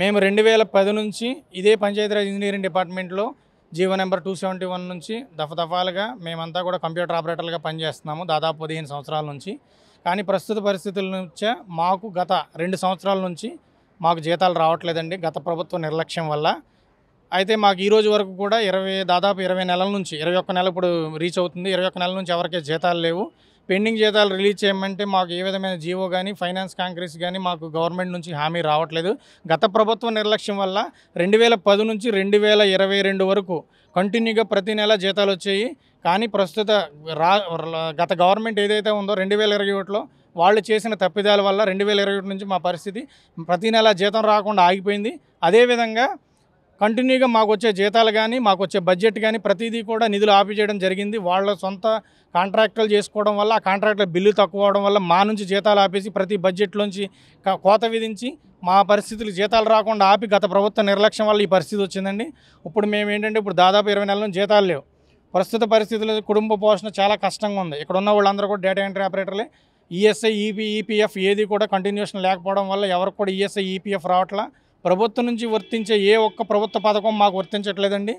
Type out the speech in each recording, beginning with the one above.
మేము రెండు వేల పది నుంచి ఇదే పంచాయతీరాజ్ ఇంజనీరింగ్ డిపార్ట్మెంట్లో GO number two seventy one నుంచి దఫదఫాలుగా మేమంతా కూడా కంప్యూటర్ ఆపరేటర్లుగా పనిచేస్తున్నాము దాదాపు పదిహేను సంవత్సరాల నుంచి కానీ ప్రస్తుత పరిస్థితుల నుంచే మాకు గత రెండు సంవత్సరాల నుంచి మాకు జీతాలు రావట్లేదండి గత ప్రభుత్వ నిర్లక్ష్యం వల్ల అయితే మాకు ఈ రోజు వరకు కూడా ఇరవై దాదాపు ఇరవై నెలల నుంచి ఇరవై ఒక్క నెల ఇప్పుడు రీచ్ అవుతుంది ఇరవై ఒక్క నెల నుంచి ఎవరికే జీతాలు లేవు పెండింగ్ జీతాలు రిలీజ్ చేయమంటే మాకు ఏ విధమైన జీవో కానీ ఫైనాన్స్ కాంగ్రెస్ కానీ మాకు గవర్నమెంట్ నుంచి హామీ రావట్లేదు గత ప్రభుత్వ నిర్లక్ష్యం వల్ల రెండు వేల పది నుంచి రెండు వేల ఇరవై రెండు వరకు కంటిన్యూగా ప్రతి నెల జీతాలు వచ్చాయి కానీ ప్రస్తుత రా గత గవర్నమెంట్ ఏదైతే ఉందో రెండు వేల ఇరవై ఒకటిలో వాళ్ళు చేసిన తప్పిదాల వల్ల రెండు వేల ఇరవై ఒకటి నుంచి మా పరిస్థితి ప్రతి నెల జీతం రాకుండా ఆగిపోయింది అదేవిధంగా కంటిన్యూగా మాకు వచ్చే జీతాలు కానీ మాకు వచ్చే బడ్జెట్ కానీ ప్రతిదీ కూడా నిధులు ఆపి చేయడం జరిగింది వాళ్ళ సొంత కాంట్రాక్టులు చేసుకోవడం వల్ల ఆ కాంట్రాక్టుల బిల్లు తక్కువ అవడం వల్ల మా నుంచి జీతాలు ఆపేసి ప్రతి బడ్జెట్లోంచి కోత విధించి మా పరిస్థితులు జీతాలు రాకుండా ఆపి గత ప్రభుత్వ నిర్లక్ష్యం వల్ల ఈ పరిస్థితి వచ్చిందండి ఇప్పుడు మేము ఏంటంటే ఇప్పుడు దాదాపు ఇరవై నెలల నుంచి జీతాలు లేవు ప్రస్తుత పరిస్థితులు కుటుంబ పోషణ చాలా కష్టంగా ఉంది ఇక్కడ ఉన్న వాళ్ళందరూ కూడా డేటా ఎంట్రీ ఆపరేటర్లే ఈఎస్ఐ ఈపీ ఈపీఎఫ్ ఏది కూడా కంటిన్యూషన్ లేకపోవడం వల్ల ఎవరికి కూడా ఈఎస్ఐ e ఈపీఎఫ్ e రావట్లా ప్రభుత్వం నుంచి వర్తించే ఏ ఒక్క ప్రభుత్వ పథకం మాకు వర్తించట్లేదండి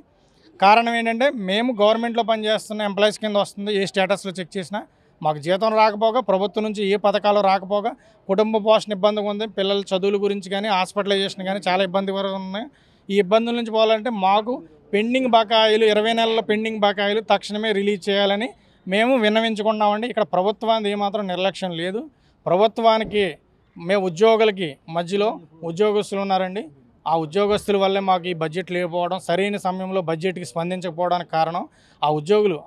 కారణం ఏంటంటే మేము గవర్నమెంట్లో పనిచేస్తున్న ఎంప్లాయీస్ కింద వస్తుంది ఏ స్టేటస్లో చెక్ చేసినా మాకు జీతం రాకపోగా ప్రభుత్వం నుంచి ఏ పథకాలు రాకపోగా కుటుంబ పోషణ ఇబ్బందిగా ఉంది పిల్లల చదువుల గురించి కానీ హాస్పిటలైజేషన్ కానీ చాలా ఇబ్బంది ఉన్నాయి ఈ ఇబ్బందుల నుంచి పోవాలంటే మాకు పెండింగ్ బకాయిలు ఇరవై నెలల పెండింగ్ బకాయిలు తక్షణమే రిలీజ్ చేయాలని మేము విన్నవించుకున్నామండి ఇక్కడ ప్రభుత్వానికి ఏమాత్రం నిర్లక్ష్యం లేదు ప్రభుత్వానికి మేము ఉద్యోగులకి మధ్యలో ఉద్యోగస్తులు ఉన్నారండి ఆ ఉద్యోగస్తుల వల్లే మాకు ఈ బడ్జెట్ లేకపోవడం సరైన సమయంలో బడ్జెట్కి స్పందించకపోవడానికి కారణం ఆ ఉద్యోగులు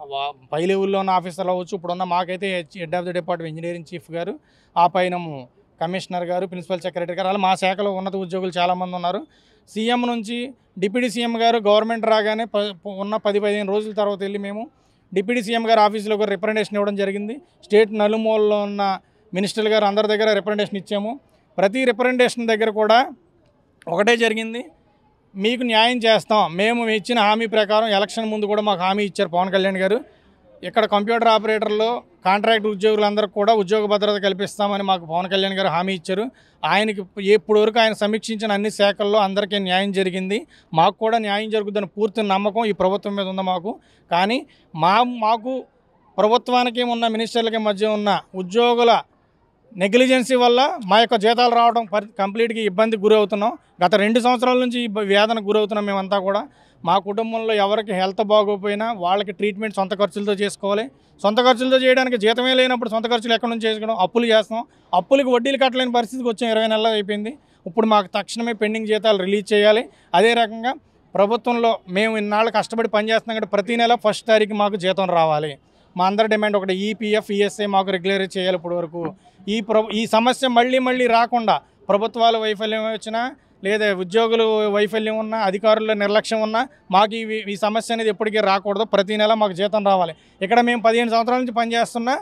పై లెవెల్లో ఉన్న ఆఫీసర్లు అవ్వచ్చు ఇప్పుడున్న మాకైతే head of the department engineering chief గారు ఆ పైన కమిషనర్ గారు ప్రిన్సిపల్ సెక్రటరీ గారు అలా మా శాఖలో ఉన్నత ఉద్యోగులు చాలామంది ఉన్నారు సీఎం నుంచి డిప్యూటీ సీఎం గారు గవర్నమెంట్ రాగానే ఉన్న పది పదిహేను రోజుల తర్వాత వెళ్ళి మేము డిప్యూటీ సీఎం గారు ఆఫీసులో ఒక రిప్రజెంటేషన్ ఇవ్వడం జరిగింది స్టేట్ నలుమూలలో ఉన్న మినిస్టర్లు గారు అందరి దగ్గర రిప్రజెంటేషన్ ఇచ్చాము ప్రతి రిప్రజెంటేషన్ దగ్గర కూడా ఒకటే జరిగింది మీకు న్యాయం చేస్తాం మేము ఇచ్చిన హామీ ప్రకారం ఎలక్షన్ ముందు కూడా మాకు హామీ ఇచ్చారు పవన్ కళ్యాణ్ గారు ఇక్కడ కంప్యూటర్ ఆపరేటర్లు కాంట్రాక్ట్ ఉద్యోగులందరికీ కూడా ఉద్యోగ భద్రత కల్పిస్తామని మాకు పవన్ కళ్యాణ్ గారు హామీ ఇచ్చారు ఆయనకి ఇప్పుడు వరకు ఆయన సమీక్షించిన అన్ని శాఖల్లో అందరికీ న్యాయం జరిగింది మాకు కూడా న్యాయం జరుగుతుందని పూర్తి నమ్మకం ఈ ప్రభుత్వం మీద ఉంది మాకు కానీ మా మాకు ప్రభుత్వానికి ఉన్న మినిస్టర్లకి మధ్య ఉన్న ఉద్యోగుల నెగ్లిజెన్సీ వల్ల మా యొక్క జీతాలు రావడం కంప్లీట్గా ఇబ్బంది గురవుతున్నాం గత రెండు సంవత్సరాల నుంచి వేదన గురవుతున్నాం మేమంతా కూడా మా కుటుంబంలో ఎవరికి హెల్త్ బాగోపోయినా వాళ్ళకి ట్రీట్మెంట్ సొంత ఖర్చులతో చేసుకోవాలి సొంత ఖర్చులతో చేయడానికి జీతమే లేనప్పుడు సొంత ఖర్చులు ఎక్కడి నుంచి చేసుకోవడం అప్పులు చేస్తాం అప్పులకు వడ్డీలు కట్టలేని పరిస్థితికి వచ్చే ఇరవై నెలలు అయిపోయింది ఇప్పుడు మాకు తక్షణమే పెండింగ్ జీతాలు రిలీజ్ చేయాలి అదే రకంగా ప్రభుత్వంలో మేము ఇన్నాళ్ళు కష్టపడి పనిచేస్తున్నాం కాబట్టి ప్రతి నెల ఫస్ట్ తారీఖు మాకు జీతం రావాలి మా అందరి డిమాండ్ ఒకటి ఈపీఎఫ్ ఈఎస్ఐ మాకు రెగ్యులర్ చేయాలి ఇప్పటి వరకు ఈ ఈ సమస్య మళ్ళీ మళ్ళీ రాకుండా ప్రభుత్వాల వైఫల్యం వచ్చినా లేదా ఉద్యోగులు వైఫల్యం ఉన్నా అధికారుల నిర్లక్ష్యం ఉన్నా మాకు ఇవి ఈ సమస్య అనేది ఎప్పటికీ రాకూడదు ప్రతి నెల మాకు జీతం రావాలి ఇక్కడ మేము పదిహేను సంవత్సరాల నుంచి పనిచేస్తున్నా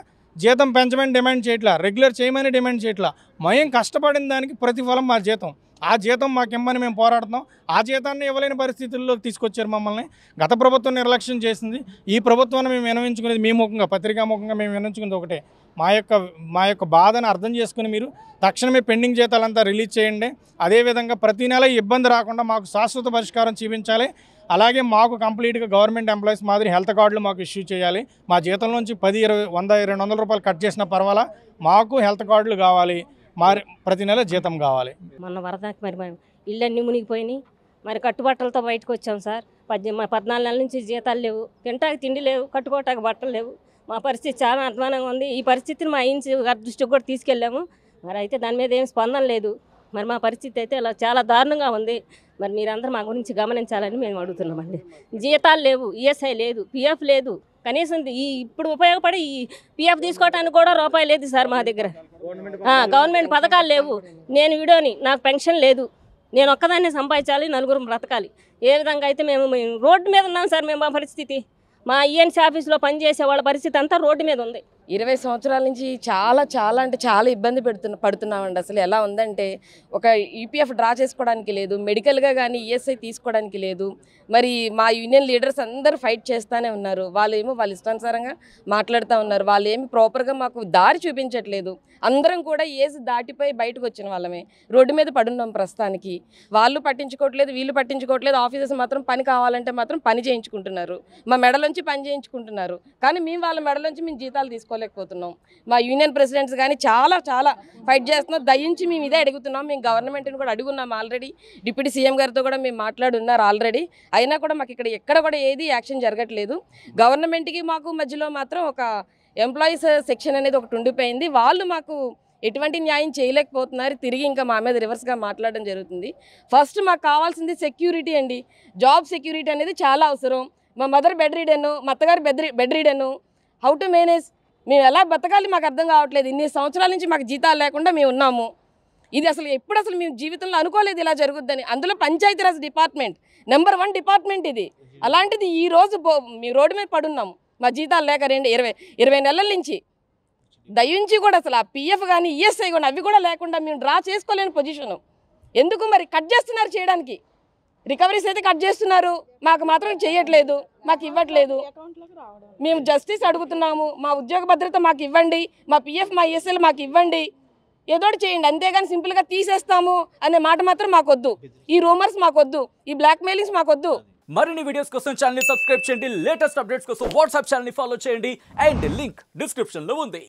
జీతం పెంచమని డిమాండ్ చేయట్లా రెగ్యులర్ చేయమని డిమాండ్ చేయట్లా మయం కష్టపడిన దానికి ప్రతిఫలం మా జీతం ఆ జీతం ఇమ్మని మేము పోరాడుతాం ఆ జీతాన్ని ఇవ్వలేని పరిస్థితుల్లో తీసుకొచ్చారు మమ్మల్ని గత ప్రభుత్వం నిర్లక్ష్యం చేసింది ఈ ప్రభుత్వాన్ని మేము వినవించుకునేది మీ ముఖంగా పత్రికా ముఖంగా మేము వినవించుకునేది ఒకటే మా యొక్క మా యొక్క బాధను అర్థం చేసుకుని మీరు తక్షణమే పెండింగ్ జీతాలంతా రిలీజ్ చేయండి అదేవిధంగా ప్రతి నెల ఇబ్బంది రాకుండా మాకు శాశ్వత పరిష్కారం చూపించాలి అలాగే మాకు కంప్లీట్గా గవర్నమెంట్ ఎంప్లాయీస్ మాదిరి హెల్త్ కార్డులు మాకు ఇష్యూ చేయాలి మా జీతంలోంచి పది ఇరవై వంద రెండు వందల రూపాయలు కట్ చేసిన పర్వాలా మాకు హెల్త్ కార్డులు కావాలి మరి ప్రతి నెల జీతం కావాలి మొన్న వరదకి మరి ఇళ్ళన్నీ మునిగిపోయినాయి మరి కట్టుబట్టలతో బయటకు వచ్చాం సార్ పద్ పద్నాలుగు నెలల నుంచి జీతాలు లేవు తింటాకి తిండి లేవు కట్టుకోవటానికి బట్టలు లేవు మా పరిస్థితి చాలా అధ్వానంగా ఉంది ఈ పరిస్థితిని మా ఇంటి దృష్టికి కూడా తీసుకెళ్ళాము మరి అయితే దాని మీద ఏం స్పందన లేదు మరి మా పరిస్థితి అయితే ఇలా చాలా దారుణంగా ఉంది మరి మీరందరూ మా గురించి గమనించాలని మేము అడుగుతున్నామండి జీతాలు లేవు ఈఎస్ఐ లేదు పిఎఫ్ లేదు కనీసం ఈ ఇప్పుడు ఉపయోగపడి ఈ పిఎఫ్ తీసుకోవటానికి కూడా రూపాయి లేదు సార్ మా దగ్గర గవర్నమెంట్ పథకాలు లేవు నేను వీడియోని నాకు పెన్షన్ లేదు నేను ఒక్కదాన్ని సంపాదించాలి నలుగురు బ్రతకాలి ఏ విధంగా అయితే మేము రోడ్డు మీద ఉన్నాం సార్ మేము మా పరిస్థితి మా ఈఎన్సీ e ఆఫీస్లో పనిచేసే వాళ్ళ పరిస్థితి అంతా రోడ్డు మీద ఉంది ఇరవై సంవత్సరాల నుంచి చాలా చాలా అంటే చాలా ఇబ్బంది పెడుతున్న పడుతున్నామండి అసలు ఎలా ఉందంటే ఒక యూపీఎఫ్ e డ్రా చేసుకోవడానికి లేదు మెడికల్గా కానీ ఈఎస్ఐ e తీసుకోవడానికి లేదు మరి మా యూనియన్ లీడర్స్ అందరూ ఫైట్ చేస్తూనే ఉన్నారు వాళ్ళు ఏమో వాళ్ళ ఇష్టానుసారంగా మాట్లాడుతూ ఉన్నారు వాళ్ళు ఏమి ప్రాపర్గా మాకు దారి చూపించట్లేదు అందరం కూడా ఏజ్ దాటిపోయి బయటకు వచ్చిన వాళ్ళమే రోడ్డు మీద పడున్నాం ప్రస్తుతానికి వాళ్ళు పట్టించుకోవట్లేదు వీళ్ళు పట్టించుకోవట్లేదు ఆఫీసర్స్ మాత్రం పని కావాలంటే మాత్రం పని చేయించుకుంటున్నారు మా మెడలోంచి పని చేయించుకుంటున్నారు కానీ మేము వాళ్ళ మెడలోంచి మేము జీతాలు తీసుకోవాలి చేసుకోలేకపోతున్నాం మా యూనియన్ ప్రెసిడెంట్స్ కానీ చాలా చాలా ఫైట్ చేస్తున్నాం దయించి మేము ఇదే అడుగుతున్నాం మేము గవర్నమెంట్ని కూడా అడుగున్నాం ఆల్రెడీ డిప్యూటీ సీఎం గారితో కూడా మేము మాట్లాడున్నారు ఆల్రెడీ అయినా కూడా మాకు ఇక్కడ ఎక్కడ కూడా ఏది యాక్షన్ జరగట్లేదు గవర్నమెంట్కి మాకు మధ్యలో మాత్రం ఒక ఎంప్లాయీస్ సెక్షన్ అనేది ఒకటి ఉండిపోయింది వాళ్ళు మాకు ఎటువంటి న్యాయం చేయలేకపోతున్నారు తిరిగి ఇంకా మా మీద రివర్స్గా మాట్లాడడం జరుగుతుంది ఫస్ట్ మాకు కావాల్సింది సెక్యూరిటీ అండి జాబ్ సెక్యూరిటీ అనేది చాలా అవసరం మా మదర్ బెడ్ రీడను మా అత్తగారు bed bedridden how to manage మేము ఎలా బతకాలి మాకు అర్థం కావట్లేదు ఇన్ని సంవత్సరాల నుంచి మాకు జీతాలు లేకుండా మేము ఉన్నాము ఇది అసలు ఎప్పుడు అసలు మేము జీవితంలో అనుకోలేదు ఇలా జరుగుద్దని అందులో Panchayati Raj department number one department ఇది అలాంటిది ఈ రోజు మేము రోడ్డు మీద పడున్నాము మా జీతాలు లేక రెండు ఇరవై ఇరవై నెలల నుంచి దయించి కూడా అసలు ఆ పిఎఫ్ కానీ ఈఎస్ఐ కానీ అవి కూడా లేకుండా మేము డ్రా చేసుకోలేని పొజిషను ఎందుకు మరి కట్ చేస్తున్నారు చేయడానికి రికవరీస్ అయితే కట్ చేస్తున్నారు మాకు మాత్రం చేయట్లేదు మాకు ఇవ్వట్లేదు మేము జస్టిస్ అడుగుతున్నాము మా ఉద్యోగ భద్రత మాకు ఇవ్వండి మా పిఎఫ్ మా ఈఎస్ఎల్ e మాకు ఇవ్వండి ఏదోటి చేయండి అంతేగాని సింపుల్గా తీసేస్తాము అనే మాట మాత్రం మాకొద్దు ఈ రూమర్స్ మాకొద్దు ఈ బ్లాక్ మెయిలింగ్స్ మాకొద్దు మరిన్ని వీడియోస్ కోసం ఛానల్ సబ్స్క్రైబ్ చేయండి లేటెస్ట్ అప్డేట్స్ కోసం వాట్సాప్ ఛానల్ ఫాలో చేయండి అండ్ లింక్ డిస్క్రిప్షన్లో ఉంది